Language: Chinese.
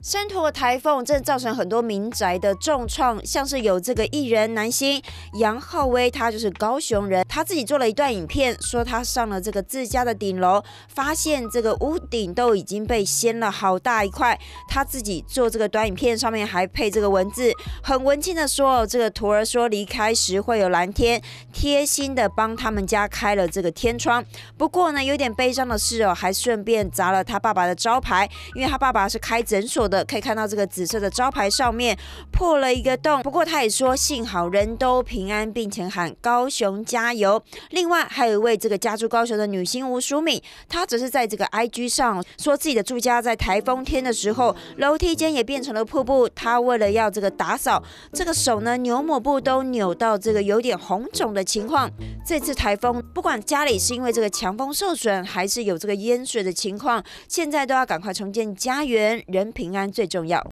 山陀的台风正造成很多民宅的重创，像是有这个艺人男星杨浩威，他就是高雄人，他自己做了一段影片，说他上了这个自家的顶楼，发现这个屋顶都已经被掀了好大一块。他自己做这个短影片，上面还配这个文字，很文青的说哦，这个徒儿说离开时会有蓝天，贴心的帮他们家开了这个天窗。不过呢，有点悲伤的是哦，还顺便砸了他爸爸的招牌，因为他爸爸是开诊所。的可以看到这个紫色的招牌上面破了一个洞，不过他也说幸好人都平安，并且喊高雄加油。另外还有一位这个家住高雄的女星吴淑敏，她只是在这个 IG 上说自己的住家在台风天的时候，楼梯间也变成了瀑布。她为了要这个打扫，这个手呢扭抹布都扭到这个有点红肿的情况。这次台风不管家里是因为这个强风受损，还是有这个淹水的情况，现在都要赶快重建家园，人平安。安最重要。